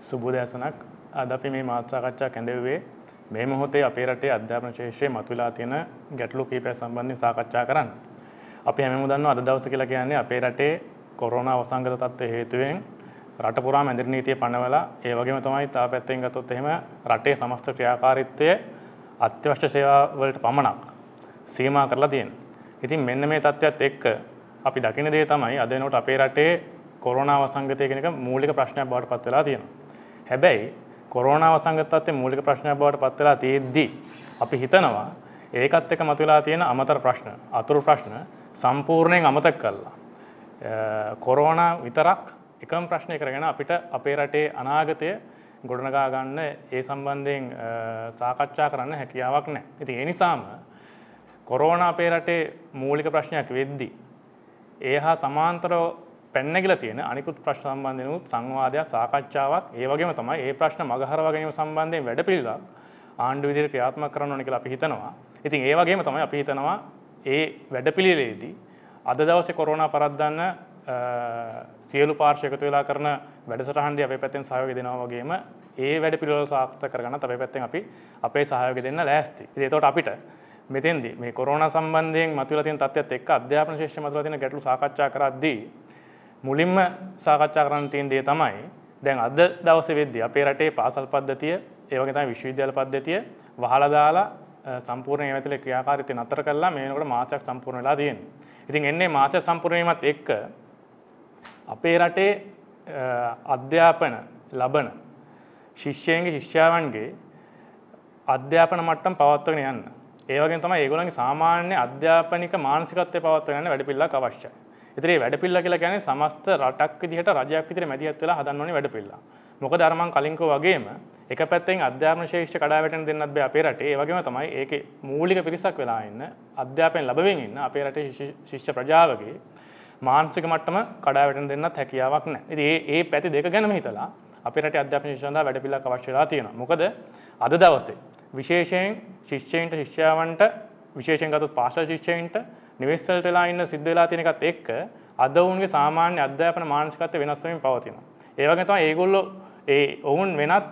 සුබුදෑසනක් අද අපි මේ මාත්සාකච්ඡා කැඳවුවේ මේ මොහොතේ අපේ රටේ අධ්‍යාපන ශේෂයේ මතුවලා තියෙන ගැටලු කීපයක් සම්බන්ධයෙන් සාකච්ඡා කරන්න. අපි හැමෝම දන්නවා අද දවසේ කියලා කියන්නේ අපේ රටේ කොරෝනා වසංගත තත්ත්වය හේතුවෙන් රට පුරාම ඇඳිරි නීතිය පනවලා ඒ වගේම තමයි තා පැත්තෙන් ගත්තොත් එහෙම රටේ සමස්ත ක්‍රියාකාරීත්වය අත්‍යවශ්‍ය සේවා වලට පමණක් සීමා කරලා තියෙනවා. ඉතින් මෙන්න මේ තත්ත්වයත් එක්ක අපි දකින දේ තමයි අද වෙනකොට අපේ රටේ කොරෝනා වසංගතය කියන එක මූලික ප්‍රශ්නයක් බවට පත් වෙලා තියෙනවා. හැබැයි කොරෝනාව සංගතත්තේ මූලික ප්‍රශ්නයක් බවට පත් වෙලා තියෙද්දී අපි හිතනවා ඒකත් එක්ක මතුවලා තියෙන අමතර ප්‍රශ්න, අතුරු ප්‍රශ්න සම්පූර්ණයෙන් අමතක කළා. කොරෝනා විතරක් එකම ප්‍රශ්නය කරගෙන අපිට අපේ රටේ අනාගතය ගොඩනගා ගන්න ඒ සම්බන්ධයෙන් සාකච්ඡා කරන්න හැකියාවක් නැහැ. ඉතින් ඒ නිසාම කොරෝනා අපේ රටේ මූලික ප්‍රශ්නයක් වෙද්දී ඒ හා සමාන්තරව පැන්නගිල තියෙන අනිකුත් ප්‍රශ්න සම්බන්ධනුත් සංවාදයක් සාකච්ඡාවක් ඒ වගේම තමයි ඒ ප්‍රශ්න මගහරවා ගැනීම සම්බන්ධයෙන් වැඩපිළිවෙලක් ආණ්ඩු විදිහට ක්‍රියාත්මක කරන්න ඕන කියලා අපි හිතනවා. ඉතින් ඒ වගේම තමයි අපි හිතනවා ඒ වැඩපිළිවෙලේදී අද දවසේ කොරෝනා පරද්දන්න සියලු පාර්ශ්ව එකතු වෙලා කරන වැඩසටහන්දී අපේ පැත්තෙන් සහයෝගය දෙනවා වගේම ඒ වැඩපිළිවෙල සාර්ථක කරගන්න අපේ පැත්තෙන් අපි අපේ සහයෝගය දෙන්න ලෑස්ති. ඉතින් ඒතකොට අපිට මෙතෙන්දී මේ කොරෝනා සම්බන්ධයෙන් මතුවලා තියෙන තත්ත්වයත් එක්ක අධ්‍යාපන ශිෂ්‍ය මතුවලා තියෙන ගැටලු සාකච්ඡා කරද්දී මුලින්ම සාකච්ඡා කරන්න තියෙන දේ තමයි දැන් අද දවසේ වෙද්දී අපේ රටේ පාසල් පද්ධතිය ඒ වගේ තමයි විශ්වවිද්‍යාල පද්ධතිය වහලා දාලා සම්පූර්ණ ඒවතල ක්‍රියාකාරීත්වය නතර කළා මේ වෙනකොට මාසයක් සම්පූර්ණ වෙලා තියෙනවා. ඉතින් එන්නේ මාසය සම්පූර්ණ වීමත් එක්ක අපේ රටේ අධ්‍යාපන ලබන ශිෂ්‍යයන්ගේ ශිෂ්‍යාවන්ගේ අධ්‍යාපන මට්ටම් පවත්වගෙන යන්න. ඒ වගේ තමයි ඒගොල්ලන්ගේ සාමාන්‍ය අධ්‍යාපනික මානසිකත්වය පවත්වගෙන යන්න වැඩපිළිවෙලක් අවශ්‍යයි. ඉතින් මේ වැඩපිළිවෙල කියලා කියන්නේ සමස්ත රටක් විදිහට රජයක් විදිහට මැදිහත් වෙලා හදන්න ඕනේ වැඩපිළිවෙල. මොකද අර මං කලින් කිව්වා වගේම එක පැත්තෙන් අධ්‍යාපන ශේෂ්ඨ කඩාවැටෙන දෙන්නත් බෑ අපේ රටේ. ඒ වගේම තමයි ඒකේ මූලික පිරිසක් වෙලා ඉන්න අධ්‍යාපනය ලැබෙමින් ඉන්න අපේ රටේ ශිෂ්‍ය ප්‍රජාවගේ මානසික මට්ටම කඩාවැටෙන දෙන්නත් හැකියාවක් නැහැ. ඉතින් ඒ පැති දෙක ගැනම හිතලා අපේ රටේ අධ්‍යාපන ශිෂ්‍ය සඳහා වැඩපිළිවෙලක් අවශ්‍ය වෙලා තියෙනවා. මොකද අද දවසේ විශේෂයෙන් ශිෂ්‍යයන්ට ශිෂ්‍යාවන්ට විශේෂයෙන් ගත්තොත් පාසල් ශිෂ්‍යයන්ට නිවෙස්වලට වෙලා ඉන්න සිද්ධ වෙලා තියෙන එකත් එක්ක අද ඔවුන්ගේ සාමාන්‍ය අධ්‍යාපන මානසිකත්වය වෙනස් වෙමින් පවතිනවා. ඒ වගේ තමයි ඒගොල්ලෝ ඒ ඔවුන් වෙනත්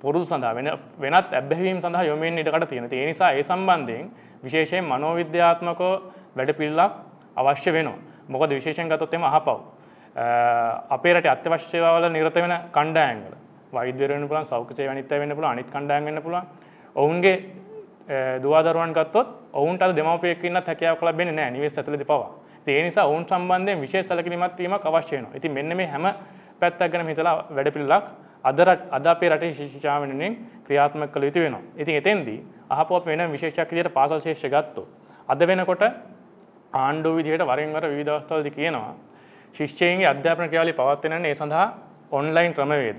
පුරුදු සඳහා වෙන වෙනත් අබ්බැහිවීම් සඳහා යොමු වෙන්න ඉඩකඩ තියෙනවා. ඒ නිසා ඒ සම්බන්ධයෙන් විශේෂයෙන් මනෝවිද්‍යාත්මක වැඩපිළිවෙලක් අවශ්‍ය වෙනවා. මොකද විශේෂයෙන් ගත්තොත් එම අහපව්. අපේ රටේ අත්‍යවශ්‍ය සේවාවල නිරත වෙන කණ්ඩායම් වල වෛද්‍යවරු වෙන්න පුළුවන්, සෞඛ්‍ය සේවනිත්ය වෙන්න පුළුවන්, අනිත් කණ්ඩායම් වෙන්න පුළුවන්. ඔවුන්ගේ දවාදරුවන් ගත්තොත් ඔවුන්ට දෙමපයකන්න හැකයක් ලබෙන නෑ නිවෙස් ඇතුලි පවා ඒ නිසා ඔවුන් සම්බන්ධයෙන් විශේෂ සැලකිරීමත්වීම අවශ්‍යයන ඉති මෙන්න මේ හැම පැත්තක් ගැන හිතලා වැඩපිල්ලක් අදරට අද අපේ රටේ ශිෂ්චාමනෙන් ක්‍රියාත්මක කළ යුතු වෙනවා. ඉතින් එතෙන්දී අහපුවත් වෙන විශේෂයක් විදිහට පාසල් ශේෂ්‍ය ගත්තොත් අද වෙනකොට ආණ්ඩුව විදිහට වරින් වර විවිධ අවස්ථාවලදී කියනවා ශිෂ්‍යයන්ගේ අධ්‍යාපන ක්‍රියාවලිය පවත්වන ඒ සඳහා ඔන්ලයින් ක්‍රමවේද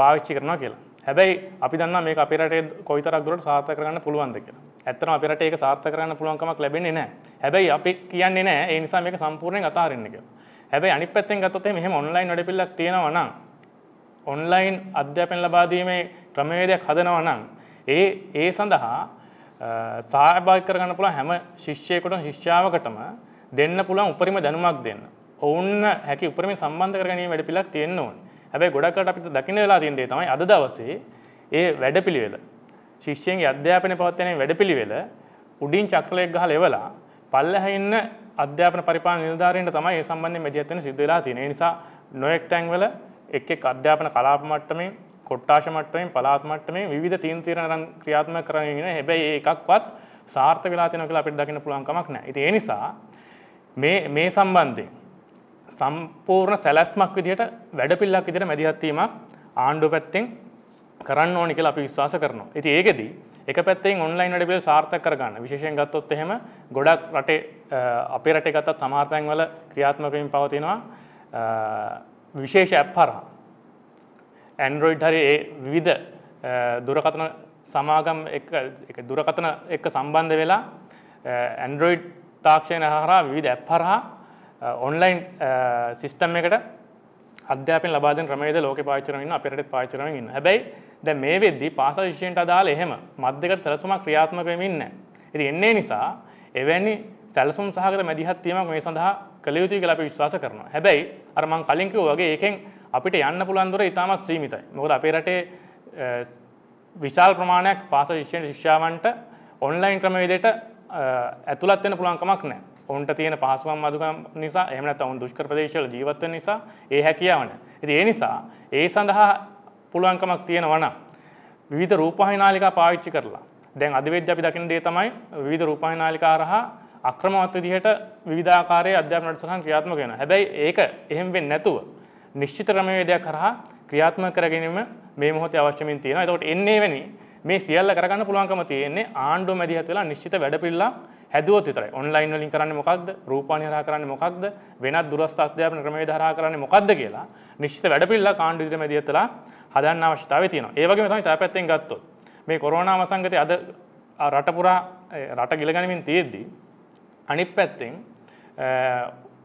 පාවිච්චි කරනවා කියලා. හැබැයි අපි දන්න මේ අපිරට කොයිතරක් දුරට සාර්ථක කරන්න පුළුවන්ද කියලා. ඇත්තටම අපිරට ඒක සාර්ථක කරන්න පුළුවන්කමක් ලැබෙන්නේ නැහැ. හැබැයි අපි කියන්නේ නැහැ ඒ නිසා මේක සම්පූර්ණයෙන් අතාරින්න කියලා. හැබැයි අනිත් පැත්තෙන් ගත්තොත් එහෙනම් මෙහෙම ඔන්ලයින් වැඩපිළිවෙලක් තියෙනවා නම් ඔන්ලයින් අධ්‍යාපන ලබා දීමේ ක්‍රමවේදයක් හදනවා නම් ඒ ඒ සඳහා සහභාගී කරගන්න පුළුවන් හැම ශිෂ්‍යයෙකුටම ශිෂ්‍යාවකටම දෙන්න පුළුවන් උපරිම දැනුමක් දෙන්න. ඔවුන් හැකි උපරිම සම්බන්ධ කර ගැනීම වැඩපිළිවෙලක් තියෙන්න ඕනේ. හැබැ ගොඩක්ට අපිට දකින වෙලා තින්දේ තමයි අද දවසේ ඒ වැඩ පිළිවෙල ශිෂ්‍යයන්ගේ අධ්‍යාපන පවත්වනය වැඩ පිළිවෙල උඩින් චක්‍රලයක් ගහ ලෙවලා පල්ලහඉන්න අධ්‍යාපන පරිපා නිධාරයට තමයි ඒ සම්බන්ධ මැදිත්තන සිද්ධලා තියෙන නිසා නොයෙක් තැන්වල එක් එක් අධ්‍යාපන කලාප මට්ටමින් කොට්ටාශ මට්ටමින් පලාත් මට්ටමින් විධ තීන්තීරණ ක්‍රියාත්ම කරගෙන හැබැයි ඒ එකක්වත් සාර්ථ වෙලා තිනකල අපිට දකින පුළුවන්කමක් නෑ ඉති ඒ නිසා මේ සම්බන්ධයෙන් සම්පූර්ණ සැලැස්මක් විදිහට වැඩපිල්ලක් විදිහට මැදිහත්වීමක් ආණ්ඩුව පැත්තෙන් කරන්න ඕනි කියලා අපි විශ්වාස කරනවා. ඉතින් ඒකෙදි එක පැත්තෙන් ඔන්ලයින් වැඩපිළිවෙල සාර්ථක කරගන්න විශේෂයෙන් ගත්තොත් එහෙම ගොඩක් රටේ අපේ රටේ ගත්තත් සමහර තැන්වල ක්‍රියාත්මක වීම පවතිනවා විශේෂ ඇප් හරහා. ඇන්ඩ්‍රොයිඩ් හරි ඒ විවිධ දුරකථන සමාගම් එක දුරකථන එක්ක සම්බන්ධ වෙලා ඇන්ඩ්‍රොයිඩ් තාක්ෂණය හරහා විවිධ ඇප් හරහා ඔන්ලයින් සිිස්ටම් එකට අධ්‍යාප ලබාද ක්‍රමේද ලෝක පාචරමින් අපිට පාචරමින් හැබයි ද මේ වෙද්දි පාසවිශෂයෙන්ට අදාල එහෙම මධ්‍යකට සැලසුමක් ක්‍රියාත්මකමින්න. ඉති එන්නේ නිසා එවැනි සැලසුම් සහකට මැදිහත්වීමක් මේ සඳහා කළයුතු කලප විශ්වාස කරනවා. හැබැයි අරමං කලින්කව වගේ ඒකෙන් අපිට යන්න පුළන්දුර ඉතාමත් සීමිතයි. මොකද අපේ රටේ විශාල් ප්‍රමාණයක් පාස විශ්ෂයෙන් ශිෂ්‍යාවන්ට ඔන්ලයින් ක්‍රමවේදයට ඇතුළත්වෙන පුළන්කමක් නෑ. ඔවුන්ට තියෙන පහසුකම් අදුකම් නිසා එහෙම නැත්නම් ඔවුන් දුෂ්කර ප්‍රදේශවල ජීවත් වෙන නිසා ඒ හැකියාව නැහැ. ඉතින් ඒ නිසා ඒ සඳහා පුළුවන්කමක් තියෙනවා නම් විවිධ රූපවාහිනී නාලිකා පාවිච්චි කරලා දැන් අධිවේද්‍ය අපි දකින දේ තමයි විවිධ රූපවාහිනී නාලිකා හරහා අක්‍රමවත් විදිහට විවිධාකාරයේ අධ්‍යාපන වැඩසටහන් ක්‍රියාත්මක වෙනවා. හැබැයි ඒක එහෙම වෙන්නේ නැතුව නිශ්චිත ක්‍රමවේදයක් හරහා ක්‍රියාත්මක කර ගැනීම මේ මොහොතේ අවශ්‍යමින් තියෙනවා. එතකොට එන්නේ වෙන්නේ මේ සියල්ල කරගන්න පුළුවන්කම තියෙන්නේ ආණ්ඩුව මැදිහත් වෙලා නිශ්චිත වැඩපිළිවෙලා හැදුවොත් විතරයි. ඔන්ලයින් වලින් කරන්නේ මොකක්ද? රූපාණි හරහා කරන්නේ මොකක්ද? වෙනත් දුරස්ථ අධ්‍යාපන ක්‍රමවේද හරහා කරන්නේ මොකක්ද කියලා නිශ්චිත වැඩපිළිවෙලා ආණ්ඩුව ඉදිරියේ මැදිහත් වෙලා හදන්න අවශ්‍යතාවය තියෙනවා. ඒ වගේම තමයි තව පැත්තෙන් ගත්තොත් මේ කොරෝනා වසංගතය අද රට පුරා රට ගිලගනිමින් තියෙද්දී අනිත් පැත්තෙන්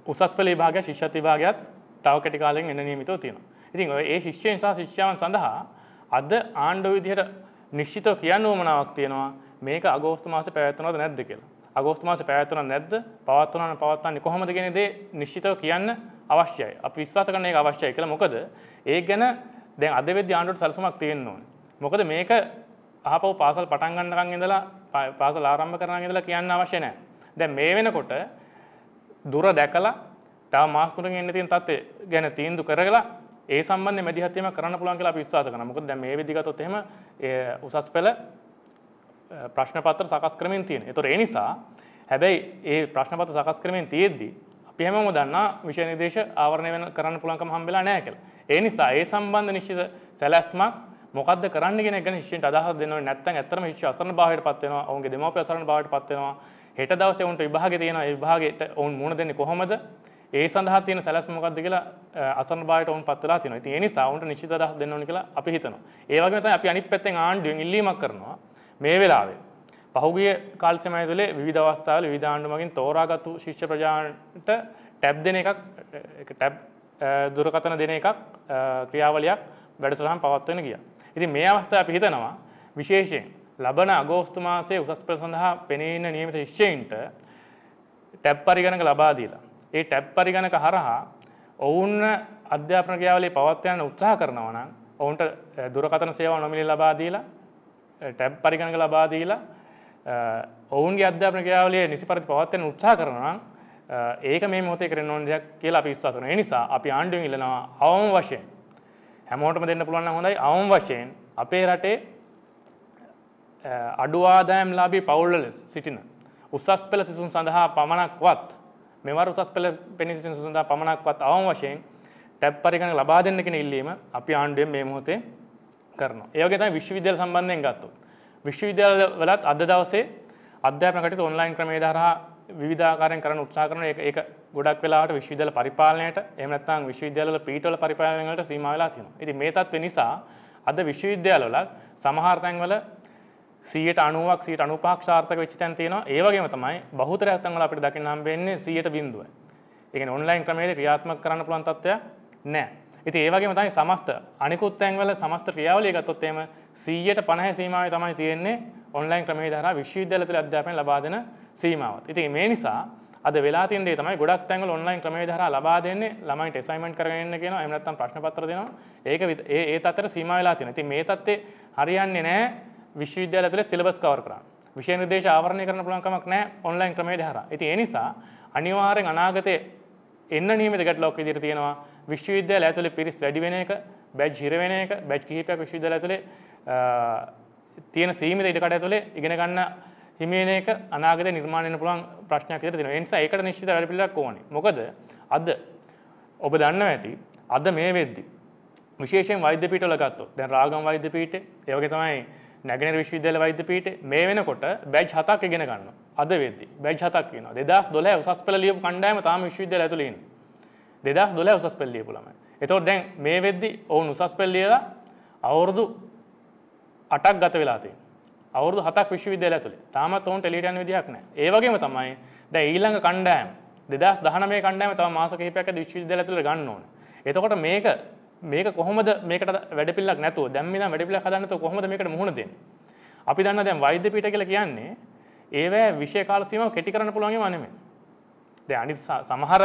උසස් පෙළ විභාගය ශිෂ්‍යත් විභාගයත් තව කෙටි කාලෙකින් එන නියමිතව තියෙනවා. ඉතින් ඒ ශිෂ්‍යයන් සහ ශිෂ්‍යාවන් සඳහා අද ආණ්ඩුව විදිහට නිශ්චිතව කියන්න ඕමනාවක් තියෙනවා මේක අගෝස්තු මාස පැවැත්වනවද නැද්ද කියලා. අගෝස්තු මාස පැවැත්වන නැද්ද පවත්වනන පවත්වන්නේ කොහොමද කියන දේ නිශ්චිතව කියන්න අවශ්‍යයි. අපි විශ්වාස කරන එක අවශ්‍යයි කියලා මොකද ඒ ගැන දැන් අද වෙද්දී ආණ්ඩුවට සැලසුමක් තියෙන්න ඕනේ. මොකද මේක ආපහු පාසල් පටන් ගන්නකන් ඉඳලා පාසල් ආරම්භ කරන ඉඳලා කියන්න අවශ්‍ය නැහැ. දැන් මේ වෙනකොට දුර දැකලා තව මාස තුනකින් එන්න තියෙන තත්ත්වය ගැන තීන්දුව කරගලා ඒ සම්බන්ධ මැදිහත්වීම කරන්න පුළුවන් කියලා අපි විශ්වාස කරනවා. මොකද දැන් මේ විදිහකට එහෙම උසස් පෙළ ප්‍රශ්න පත්‍ර සකස් කරමින් තියෙන. ඒතොර ඒ නිසා හැබැයි ඒ ප්‍රශ්න පත්‍ර සකස් කරමින් තියෙද්දි අපි හැමෝම දන්නා විෂය නිර්දේශ ආවරණය වෙන කරන්න පුළුවන්කම හම්බෙලා නැහැ කියලා. ඒ නිසා ඒ සම්බන්ධ නිශ්චිත සැලැස්මක් මොකද කරන්න ගෙන ගැන ශිෂ්‍යන්ට අදහස් දෙනවා නැත්නම් ඇත්තම ශිෂ්‍ය අසරණ භාවයට පත් වෙනවා ඔවුන්ගේ දෙමාපිය අසරණ භාවයට පත් වෙනවා හෙට දවසේ ඔවුන්ට විභාගේ තියෙනවා ඒ විභාගයට ඔවුන් මුණ දෙන්නේ කොහොමද ඒ සඳහා තියෙන සැලැස්ම මොකක්ද කියලා අසන්න බායට වුන් පත් වෙලා තියෙනවා. ඉතින් ඒ නිසා උන්ට නිශ්චිත අදහස් දෙන්න ඕන කියලා අපි හිතනවා. ඒ වගේම තමයි අපි අනිත් පැත්තෙන් ආණ්ඩුවෙන් ඉල්ලීමක් කරනවා මේ වෙලාවේ. පහුගිය කාල සමය තුළේ විවිධ අවස්ථාවල විවිධ ආණ්ඩු මගින් තෝරාගත්තු ශිෂ්‍ය ප්‍රජාන්ට ටැබ් දෙන එකක් ටැබ් දුරකථන දෙන එකක් ක්‍රියාවලියක් වැඩසටහන් පවත්වන ගියා. ඉතින් මේ අවස්ථාව අපි හිතනවා විශේෂයෙන් ලබන අගෝස්තු මාසයේ උසස් පෙළ සඳහා පෙනී ඉන්න නියමිත ශිෂ්‍යයින්ට ටැබ් පරිගණක ලබා දීලා ඒ ටැබ් පරිගණක හරහා ඔවුන් අධ්‍යාපන ක්‍රියාවලිය පවත්වා යන්න උත්සාහ කරනවා නම් ඔවුන්ට දුරකථන සේවා නොමිලේ ලබා දීලා ටැබ් පරිගණක ලබා දීලා ඔවුන්ගේ අධ්‍යාපන ක්‍රියාවලිය නිසි පරිදි පවත්වා යන්න උත්සාහ කරනවා නම් ඒක මේ මොහොතේ කරන්න ඕන දෙයක් කියලා අපි විශ්වාස කරනවා. ඒ නිසා අපි ආණ්ඩුවෙන් ඉල්ලනවා අවම වශයෙන් හැමෝටම දෙන්න පුළුවන් නම් හොඳයි අවම වශයෙන් අපේ රටේ අඩු ආදායම් ලාභී පවුල්වල සිටින උසස් පෙළ සිසුන් සඳහා පමණක්වත් මෙවර උසස් පෙළ පෙනිසිටින් සඳහා පමණක්වත් අවම වශයෙන් ටැබ් පරිගණ ලබා දෙන්න කෙන ඉල්ලීම අපි ආණ්ඩුවෙන් මේ මොහොතේ කරනවා. ඒ වගේ තමයි විශ්වවිද්‍යාල සම්බන්ධයෙන් ගත්තොත්. විශ්වවිද්‍යාල වලත් අද දවසේ අධ්‍යාපන කටයුතු ඔන්ලයින් ක්‍රමයේ හරහා විවිධාකාරයෙන් කරන්න උත්සාහ කරනවා. ඒක ඒක ගොඩක් වෙලාවට විශ්වවිද්‍යාල පරිපාලනයට එහෙම නැත්නම් විශ්වවිද්‍යාලවල පීඨවල පරිපාලනය වලට සීමා වෙලා තියෙනවා. ඉතින් මේ තත්ත්වේ නිසා අද විශ්වවිද්‍යාල වලත් සමහර තැන්වල සියට අනුවක් සිට අනුපහක් ශාර්ථක වෙච්ච තැන් තියෙනවා ඒ වගේම තමයි බහුතරයක් තැන්වල අපිට දකින්න හම්බ වෙන්නේ 100ට බිඳුව. ඒ කියන්නේ ඔන්ලයින් ක්‍රමයේදී ක්‍රියාත්මක කරන්න පුළුවන් තත්ත්වයක් නැහැ. ඉතින් ඒ වගේම තමයි සමස්ත අනිකුත් තැන්වල සමස්ත ක්‍රියාවලිය ගත්තොත් එහෙම 100ට 50 සීමාවේ තමයි තියෙන්නේ ඔන්ලයින් ක්‍රමයේ දරා විශ්වවිද්‍යාල තුළ අධ්‍යාපනය ලබා දෙන සීමාවත්. ඉතින් මේ නිසා අද වෙලා තියෙන දේ තමයි ගොඩක් තැන්වල ඔන්ලයින් ක්‍රමයේ දරා ලබා දෙන්නේ ළමයින්ට assignment කරගෙන ඉන්න කියනවා එහෙම නැත්නම් ප්‍රශ්න පත්‍ර දෙනවා. ඒක ඒ ඒ තත්ත්වයට සීමා වෙලා තියෙනවා. ඉතින් මේ තත්ත්වේ හරියන්නේ නැහැ විශ්වවිද්‍යාල ඇතුලේ සිලබස් කවර් කරන්න. විෂය නිර්දේශ ආවරණය කරන්න පුළුවන් කමක් නැහැ ඔන්ලයින් ක්‍රමයේ හරහා. ඉතින් ඒ නිසා අනිවාර්යෙන් අනාගතයේ එන්න නියමිත ගැටලොක් විදිහට තියෙනවා විශ්වවිද්‍යාල ඇතුලේ පිරිස් වැඩි වෙන එක, බැච් හිර වෙන එක, බැච් කිහිපයක් විශ්වවිද්‍යාල ඇතුලේ තියෙන සීමිත ඉඩකඩ ඇතුලේ ඉගෙන ගන්න හිමින එක අනාගතේ නිර්මාණය වෙන්න පුළුවන් ප්‍රශ්නයක් විදිහට තියෙනවා. ඒ නිසා ඒකට නිශ්චිත වැඩපිළිවෙලක් ඕනේ. මොකද අද ඔබ දන්නවා ඇති අද මේ වෙද්දි විශේෂයෙන් වෛද්‍ය පීඨවල ගත්තොත් දැන් රාගම් වෛද්‍ය පීඨේ ඒ වගේ තමයි නැගෙනර විශ්වවිද්‍යාල වෛද්‍ය පීඨේ මේ වෙනකොට බැච් හතක් ඉගෙන ගන්නවා. අද වෙද්දි බැච් හතක් වෙනවා. 2012 උසස් පෙළ ලියපු කණ්ඩායම තාම විශ්වවිද්‍යාල ඇතුළේ ඉන්නේ. 2012 උසස් පෙළ ලියපු ළමයි. එතකොට දැන් මේ වෙද්දි ඔවුන් උසස් පෙළ ලියලා අවුරුදු 8ක් ගත වෙලා තියෙනවා. අවුරුදු 7ක් විශ්වවිද්‍යාල ඇතුළේ. තාමත් ඔවුන්ට එළියට යන්න විදිහක් නැහැ. ඒ වගේම තමයි දැන් ඊළඟ කණ්ඩායම 2019 කණ්ඩායම තව මාස කිහිපයක් ඇතුළත විශ්වවිද්‍යාල ඇතුළේ ගන්න ඕනේ. එතකොට මේක මේක කොහොමද මේකට වැඩපිල්ලක් නැතුව දැන් මේ නම් වැඩපිල්ලක් හදන්න තෝ කොහොමද මේකට මුහුණ දෙන්නේ අපි දන්නා දැන් වෛද්‍ය පීඨ කියලා කියන්නේ ඒවැ විෂය කාල සීමාව කෙටි කරන්න පුළුවන් ඒවා නෙමෙයි දැන් අනිත් සමහර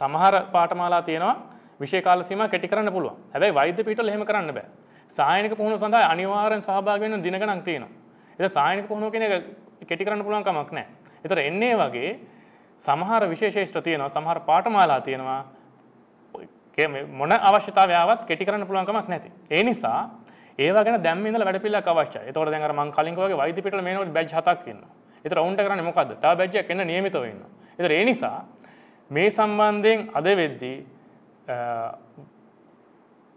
සමහර පාඨමාලා තියෙනවා විෂය කාල සීමාව කෙටි කරන්න පුළුවන් හැබැයි වෛද්‍ය පීඨවල එහෙම කරන්න බෑ සායනික පුහුණුව සඳහා අනිවාර්යෙන් සහභාගී වෙන දින ගණන් තියෙනවා ඒක සායනික පුහුණුව කියන එක කෙටි කරන්න පුළුවන් කමක් නැහැ ඒතර එන්නේ වගේ සමහර විශේෂේෂ්ඨ තියෙනවා සමහර පාඨමාලා තියෙනවා මොන අවශ්‍යතාවාවත් කෙටි කරන්න පුළුවන්කමක් නැති. ඒ නිසා ඒවා ගැන දැන් ඉඳලා වැඩ පිළිලක් අවශ්‍යයි. ඒතකොට දැන් අර මං කලින් කිව්වා වගේ වෛද්‍ය පිටවල මේ වෙනකොට බැච් හතක් ඉන්නවා. ඒතර වුන්ට කරන්නේ මොකද්ද? තව බැච් එකක් එන්න නියමිතව ඉන්නවා. ඒතර ඒ නිසා මේ සම්බන්ධයෙන් අද වෙද්දී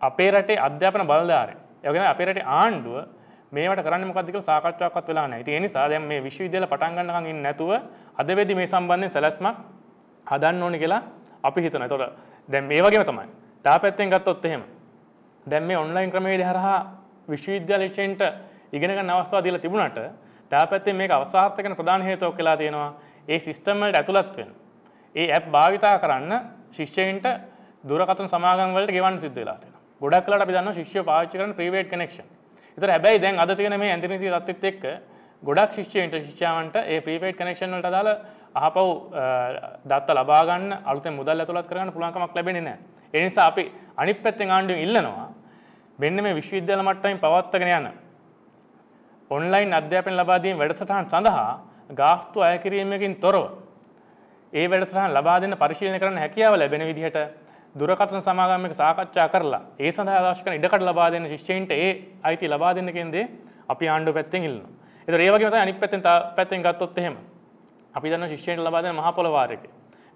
අපේ රටේ අධ්‍යාපන බලධාරීන් ඒ වගේම අපේ රටේ ආණ්ඩුව මේවට කරන්න මොකද්ද කියලා සාකච්ඡාවක්වත් වෙලා නැහැ. ඉතින් ඒ නිසා දැන් මේ විශ්වවිද්‍යාල පටන් ගන්නකම් ඉන්නේ නැතුව අද වෙද්දී මේ සම්බන්ධයෙන් සැලැස්මක් හදන්න ඕනේ කියලා අපි හිතනවා. ඒතකොට දැන් මේ වගේම තමයි. තා පැත්තෙන් ගත්තොත් එහෙම. දැන් මේ ඔන්ලයින් ක්‍රමවේද හරහා විශ්වවිද්‍යාල ශෂයන්ට ඉගෙන ගන්න අවස්ථාව දීලා තිබුණාට තා පැත්තේ මේක අවසාර්ථක වෙන ප්‍රධාන හේතුවක් වෙලා තියෙනවා ඒ සිස්ටම් වලට ඇතුළත් වෙන. ඒ ඇප් භාවිතා කරන්න ශිෂ්‍යයින්ට දුරකථන සමාගම් වලට ගෙවන්න සිද්ධ වෙලා තියෙනවා. ගොඩක් වෙලාවට අපි දන්නවා ශිෂ්‍යෝ පාවිච්චි කරන ප්‍රයිවේට් කනෙක්ෂන්. ඒතර හැබැයි දැන් අද තියෙන මේ ඇන්තර්ජාතික තත්ත්වෙත් එක්ක ගොඩක් ශිෂ්‍යයින්ට ශිෂ්‍යාවන්ට ඒ ප්‍රයිවේට් කනෙක්ෂන් වලට අදාළ අහපව් දත්ත ලබාගන්න අලුත මුදල් ඇතුළත් කරන්න පුළන්කමක් ලැබෙන නෑ. එනිසා අපි අනිත් පැත්තෙන් ආණ්ඩුවෙන් ඉල්ලනවා මෙන්න මේ විශ්වවිද්‍යාල මට්ටමින් පවත්වගෙන යන ඔන්ලයින් අධ්‍යාපන ලබාදීම වැඩසටහන් සඳහා ගාස්තු අය කිරීමකින් තොරව ඒ වැඩසටහන් ලබා දෙන්න පරිශීලනය කරන්න හැකියාව ලැබෙන විදිහට දුරකථන සමාගමක සාකච්ඡා කරලා ඒ සඳහා අවශ්‍ය කරන ඉඩකඩ ලබා දෙන ශිෂ්‍යයින්ට ඒ අයිති ලබා දෙන්න කියන දේ අපි ආණ්ඩුව පැත්තෙන් ඉල්ලනවා. ඒතර ඒ වගේම තමයි අනිත් පැත්තෙන් පැත්තෙන් ගත්තොත් එහෙම අපි දන්න ශිෂ්‍යයට ලබාදන මහපොළවාරක.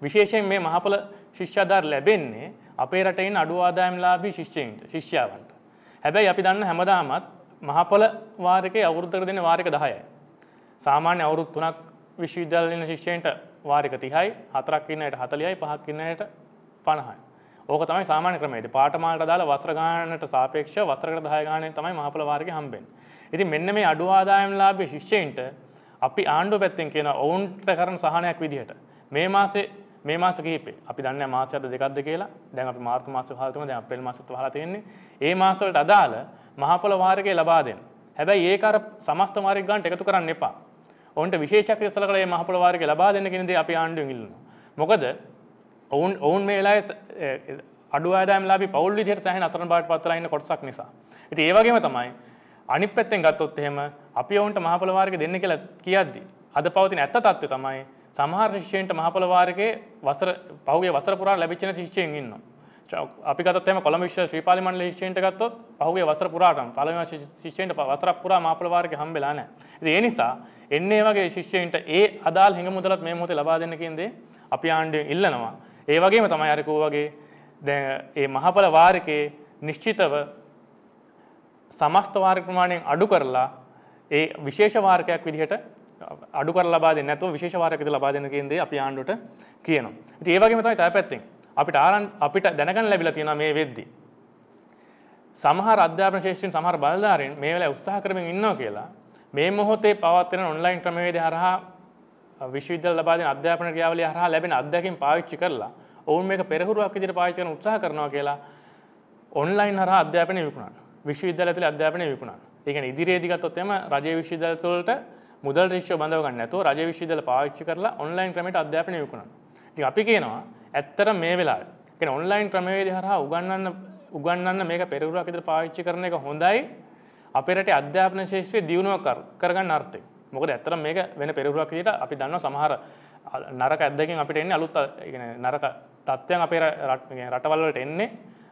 විශේෂයෙන් මේ මහපොළ ශිෂ්‍යාධාර ලැබෙන්නේ අපේ රටයින් අඩු ආදායම්ලාබී ශිෂ්‍යයන්ට ශිෂ්‍යාවන්ට. හැබැයි අපි දන්න හැමදාමත් මහපොළ වාරකේ අවුරුද්දකට දෙන වාරක 10යි. සාමාන්‍ය අවුරුදු 3ක් විශ්වවිද්‍යාල ඉන්න ශිෂ්‍යයන්ට වාරක 30යි, 4ක් ඉන්න අයට 40යි, 5ක් ඉන්න අයට 50යි. ඕක තමයි සාමාන්‍ය ක්‍රමය. ඉතින් පාඨමාලට දාලා වසර ගානකට සාපේක්ෂව වසරකට 10 ගානෙන් තමයි මහපොළ වාරකේ හම්බෙන්නේ. ඉතින් මෙන්න මේ අඩු ආදායම්ලාභී ශිෂ්‍යයන්ට අපි ආණ්ඩුව පැත්තෙන් කියන ඔවුන්ට කරන සහනයක් විදිහට මේ මාසේ මේ මාස කීපේ අපි දන්න මාසයද දෙකක්ද කියලා දැන් අපි මාර්තු මාස 15 තුන දැන් අප්‍රේල් මාසෙත් වහලා තියෙන්නේ ඒ මාසවලට අදාළ මහපොළ වාරකේ ලබා දෙන්න. හැබැයි ඒක අර සමස්ත මාරික ගන්නට එකතු කරන්න එපා. ඔවුන්ට විශේෂයක් ඉස්සලා කළා මේ මහපොළ වාරකේ ලබා දෙන්න කියන දේ අපි ආණ්ඩුවෙන් ඉල්ලනවා. මොකද ඔවුන් ඔවුන් මේ වෙලාවේ අඩු ආදායම් ලාභී පවුල් විදිහට සෑහෙන අසරණ බවට පත්වලා ඉන්න කොටසක් නිසා. ඉතින් ඒ වගේම තමයි අනිත් පැත්තෙන් ගත්තොත් එහෙම අපි ඔවුන්ට මහපොළ වාරක දෙන්න කියලා කියද්දි අද පවතින ඇත්ත තත්ත්වය තමයි සමහර ශිෂ්‍යයන්ට මහපොළ වාරකේ වසර පහුගිය වසර පුරා ලැබිච්ච ශිෂ්‍යයන් ඉන්නවා. අපි ගත්තොත් එහෙම කොළඹ විශ්ව ශ්‍රී පාලි මණ්ඩල ශිෂ්‍යයන්ට ගත්තොත් පහුගිය වසර පුරාටම පළවෙනි ශිෂ්‍යයන්ට වසරක් පුරා මහපොළ වාරකේ හම්බෙලා නැහැ. ඉතින් ඒ නිසා එන්නේ වගේ ශිෂ්‍යයන්ට ඒ අදාළ හිඟ මුදලත් මේ මොහොතේ ලබා දෙන්න කියන දේ අපි ආණ්ඩුවෙන් ඉල්ලනවා. ඒ වගේම තමයි අර කිව්වා වගේ දැන් මේ මහපොළ වාරකේ නිශ්චිතව සමස්ත වාර්ග ප්‍රමාණයෙන් අඩු කරලා ඒ විශේෂ වාර්ගයක් විදිහට අඩු කරලා ලබා දෙන්නේ නැතුව විශේෂ වාර්ගයක් විදිහට ලබා දෙන කියන දේ අපි ආණ්ඩුවට කියනවා. ඉතින් ඒ වගේම තමයි තව පැත්තෙන් අපිට ආරන් අපිට දැනගන්න ලැබිලා තියෙනවා මේ වෙද්දී. සමහර අධ්‍යාපන ශාස්ත්‍රීන් සමහර බලධාරීන් මේ වෙලාවේ උත්සාහ කරමින් ඉන්නවා කියලා මේ මොහොතේ පවත්වන ඔන්ලයින් ක්‍රමවේද හරහා විශ්වවිද්‍යාල ලබා දෙන අධ්‍යාපන ක්‍රියාවලිය හරහා ලැබෙන අත්දැකීම් පාවිච්චි කරලා ඔවුන් මේක පෙරහුරුවක් විදිහට පාවිච්චි කරන උත්සාහ කරනවා කියලා ඔන්ලයින් හරහා අධ්‍යාපනය විකුණනවා. විශ්වවිද්‍යාල ඇතුළේ අධ්‍යාපනය විකුණා. ඒ කියන්නේ ඉදිරියේදී ගත්තොත් එම රජයේ විශ්වවිද්‍යාල තුළට මුදල් රිශ්ව බඳව ගන්න නැතුව රජයේ විශ්වවිද්‍යාල පාවිච්චි කරලා ඔන්ලයින් ක්‍රමයට අධ්‍යාපනය විකුණනවා. ඉතින් අපි කියනවා ඇත්තට මේ වෙලාවේ කියන්නේ ඔන්ලයින් ක්‍රමවේද හරහා උගන්වන්න උගන්වන්න මේක පෙරවුරක් විතර පාවිච්චි කරන එක හොඳයි. අපේ රටේ අධ්‍යාපන ශාස්ත්‍රයේ දියුණුවක් කරගන්න අර්ථයෙන්. මොකද ඇත්තට මේක වෙන පෙරවුරක් විදිහට අපි දන්නවා සමහර නරක ඇද්දකින් අපිට එන්නේ අලුත් නරක තත්ත්වයන් අපේ රටවල්වලට එන්නේ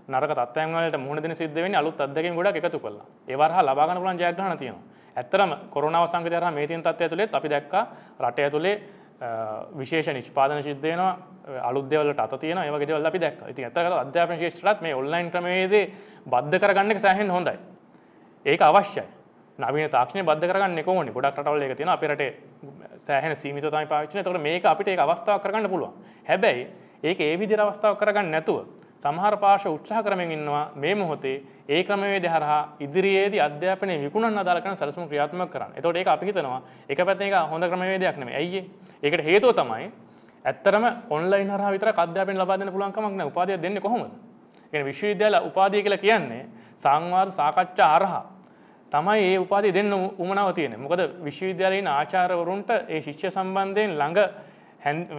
නරක තත්ත්වයන් වලට මුහුණ දෙන සිද්ධ වෙන්නේ අලුත් අත්දැකීම් ගොඩක් එකතු කරලා. ඒ වරහා ලබා ගන්න පුළුවන් ජයග්‍රහණ තියෙනවා. ඇත්තරම කොරෝනාව සංකතය හරහා මේ තියෙන තත්ත්වය ඇතුළේත් අපි දැක්කා රටය ඇතුළේ විශේෂ නිෂ්පාදන සිද්ධ වෙනවා අලුත් දේවල්වලට අත තියෙනවා ඒ වගේ දේවල් අපි දැක්කා. ඉතින් ඇත්තටම අධ්‍යාපන ශිෂ්‍යලත් මේ ඔන්ලයින් ක්‍රමවේදේ බද්ධ කරගන්න එක සෑහෙන හොඳයි. ඒක අවශ්‍යයි. නවීන තාක්ෂණය බද්ධ කරගන්න කොහොමද? ගොඩක් රටවල් ඒක තියෙන අපේ රටේ සෑහෙන සීමිතව තමයි පාවිච්චි කරන්නේ. ඒතකොට මේක අපිට ඒක අවස්ථාවක් කරගන්න පුළුවන්. හැබැයි ඒක ඒ විදිහට අවස්ථාවක් කරගන්න නැතුව සමහර පාර්ශව උත්සාහ කරමින් ඉන්නවා මේ මොහොතේ ඒ ක්‍රමවේද හරහා ඉදිරියේදී අධ්‍යාපනයේ විකුණන්න අදාළ කරන සැලසුම් ක්‍රියාත්මක කරන්න. එතකොට ඒක අපි හිතනවා එක පැත්තෙන් ඒක හොඳ ක්‍රමවේදයක් නෙමෙයි. ඇයි ඒකට හේතුව තමයි ඇත්තටම ඔන්ලයින් හරහා විතරක් අධ්‍යාපනය ලබා දෙන්න පුළුවන් කමක් නැහැ. උපාධිය දෙන්නේ කොහොමද? කියන්නේ විශ්වවිද්‍යාල උපාධිය කියලා කියන්නේ සංවාද සාකච්ඡා හරහා තමයි ඒ උපාධිය දෙන්න උමනාව තියෙන්නේ. මොකද විශ්වවිද්‍යාලයේ ආචාර්යවරුන්ට ඒ ශිෂ්‍ය සම්බන්ධයෙන් ළඟ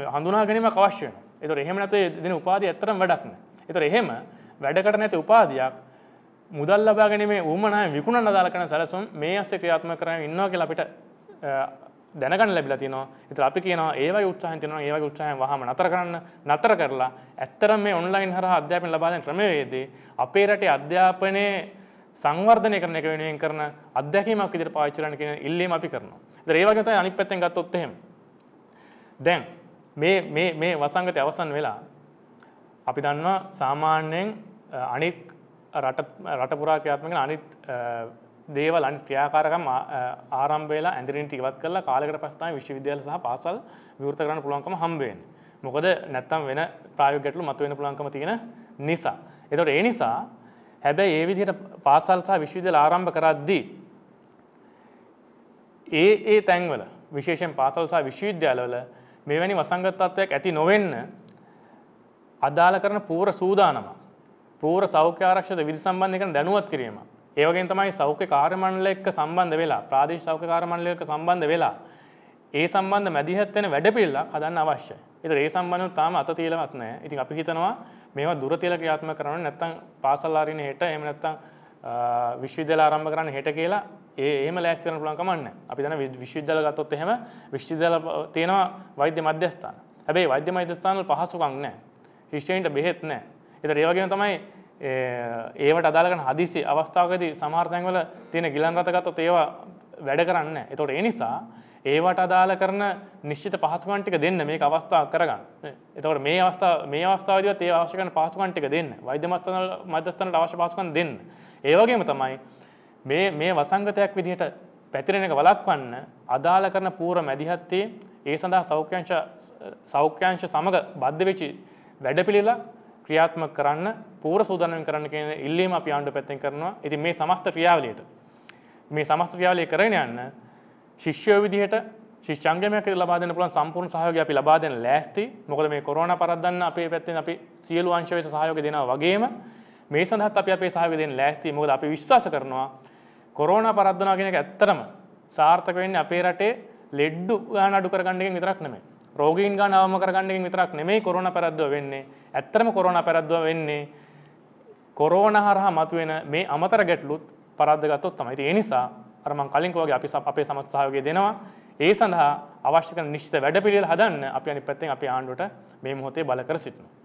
හඳුනා ගැනීමක් අවශ්‍ය වෙනවා. ඒතකොට එහෙම නැත්නම් දෙන උපාධිය ඇත්තටම වැඩක් නැහැ. එතර එහෙම වැඩකට නැති උපාදයක් මුදල් ලබා ගැනීමේ ඌමනා විකුණන්න දාලා කරන සැලසුම් මේ අස්සේ ක්‍රියාත්මක කරගෙන ඉන්නවා කියලා අපිට දැනගන්න ලැබිලා තියෙනවා. ඒතර අපි කියනවා ඒ වගේ උත්සාහයෙන් තියෙනවා ඒ වගේ උත්සාහයෙන් වහම නතර කරන්න නතර කරලා ඇත්තටම මේ ඔන්ලයින් හරහා අධ්‍යාපන ලබා දෙන ක්‍රමවේදේ අපේ රටේ අධ්‍යාපනයේ සංවර්ධනය කරන එක වෙනුවෙන් කරන අධ්‍යක්ීමක් විදිහට පාවිච්චි කරන්න කියන ඉල්ලීම අපි කරනවා. ඒතර ඒ වගේ තමයි අනිත් පැත්තෙන් ගත්තොත් එහෙම. දැන් මේ මේ මේ වසංගතය අවසන් වෙලා අපි දන්නවා සාමාන්‍යයෙන් අනිත් රටපුරා ක්‍රියාත්මක අනිත් දේවල් අනිත් ක්‍රියාකාරකම් ආරම්භයලා ඇඳරින් ඉවත් කරලා කාලෙකට පස්සෙන් විශ්වවිද්‍යාල සහ පාසල් විවෘත කරන්න පුළුවන්කම හම්බෙන්නේ. මොකද නැත්තම් වෙන ප්‍රායෝගික ගැටලු මතුවෙන්න පුළුවන්කම තියෙන නිසා. ඒතකොට ඒ නිසා හැබැයි ඒ විදිහට පාසල් සහ විශ්වවිද්‍යාල ආරම්භ කරද්දී ඒ ඒ තැන්වල විශේෂයෙන් පාසල් සහ විශ්වවිද්‍යාලවල මෙවැනි වසංගත තත්ත්වයක් ඇති නොවෙන්න අදාළ කරන පූර සූදානම පූර සෞඛ්‍යාරක්ෂත විදි සම්බන්ධ කරන දැනුවත් කිරීම. ඒවගේ තමයි සෞඛ්‍ය කාර්මණ්ඩල එක්ක සම්බන්ධ වෙලා ප්‍රාදේශ සෞඛ්‍ය කාර්මණ්ඩල එක්ක සම්බන්ධ වෙලා ඒ සම්බන්ධ මැදිහත් වෙන වැඩපිළිවෙලක් හදන්න අවශ්‍යයි. ඒතර ඒ සම්බන්ධව තාම අත තියලවත් නැහැ. ඉතින් අපි හිතනවා මේවා දුර තියලා ක්‍රියාත්මක කරනවා නැත්නම් පාසල් ආරින හෙට එහෙම නැත්නම් විශ්වවිද්‍යාල ආරම්භ කරන්න හෙට කියලා ඒ එහෙම ලෑස්ති වෙන්න පුළුවන් කමක් නැහැ. අපි දැන් විශ්වවිද්‍යාල ගත්තොත් එහෙම විශ්වවිද්‍යාල තියෙනවා වෛද්‍ය මධ්‍යස්ථාන. හැබැයි වෛද්‍ය මධ්‍යස්ථාන වල පහසුකම් නැහැ. ශිෂ්‍යන්ට බෙහෙත් නෑ. එතට ඒවගේම තමයි ඒවට අදාලකන හදිසි අවස්ථාවකද සමාර්තයන්වල තියෙන ගිලන් රතගත්තොත් ඒවා වැඩ කරන්න. එතොට ඒ නිසා ඒවට අදාල කරන නිශ්චිත පහසුකන්ටික දෙන්න මේ අවස්ථා කරගන්න එතකට මේ අවස්ථා මේ අවස්ථාවදව ඒ අවශ්‍යකන පහසුකන්ටික දෙන්න වෛද්‍යමස්ථන මධ්‍යස්ථනට අවශ්‍ය පහසුකන් දෙන්න ඒවගේම තමයි මේ මේ වසංගතයක් විදිහට පැතිරෙන එක වලක්වන්න අදාළ කරන පූර මැදිහත්තේ ඒ සඳහා සෞඛ්‍යංශ සෞඛ්‍යංශ සමග බද්ධවෙච්චි වැඩපිළිලා ක්‍රියාත්මක කරන්න පූර සූදානම් කරන්න කියන ඉල්ලීම අපි ආණ්ඩුව පැත්තෙන් කරනවා. ඉතින් මේ සමස්ත ක්‍රියාවලියට මේ සමස්ත ක්‍රියාවලිය කරගෙන යන්න ශිෂ්‍යයෝ විදිහට ශිෂ්‍යංගමයක් ලබා දෙන්න පුළුවන් සම්පූර්ණ සහයෝගය අපි ලබා දෙන්න ලෑස්ති. මොකද මේ කොරෝනා පරද්දන්න අපේ පැත්තෙන් අපි සියලු අංශවලට සහයෝගය දෙනවා වගේම මේ සඳහාත් අපි අපේ සහයෝගය දෙන්න ලෑස්ති. මොකද අපි විශ්වාස කරනවා කොරෝනා පරද්දනවා කියන එක ඇත්තටම සාර්ථක වෙන්නේ අපේ රටේ ලෙඩ්ඩු ගාන අඩු කරගන්න එකෙන් විතරක් නෙමෙයි. රෝගීන් ගා නාම කරගන්නකින් විතරක් නෙමෙයි කොරෝණ පැරද්දව වෙන්නේ ඇත්තරම කොරෝණ පැරද්දව වෙන්නේ කොරෝණ හරහා මතුවෙන මේ අමතර ගැටලුත් පරද්දගත්තොත් තමයි. ඉතින් ඒ නිසා අර මම කලින් කිව්වාගේ අපි අපේ සමත් සහයෝගය දෙනවා. ඒ සඳහා අවශ්‍ය කරන නිශ්චිත වැඩපිළිවෙල හදන්න අපි අනිත් පැත්තෙන් අපේ ආණ්ඩුවට මේ මොහොතේ බල කර සිටිනවා.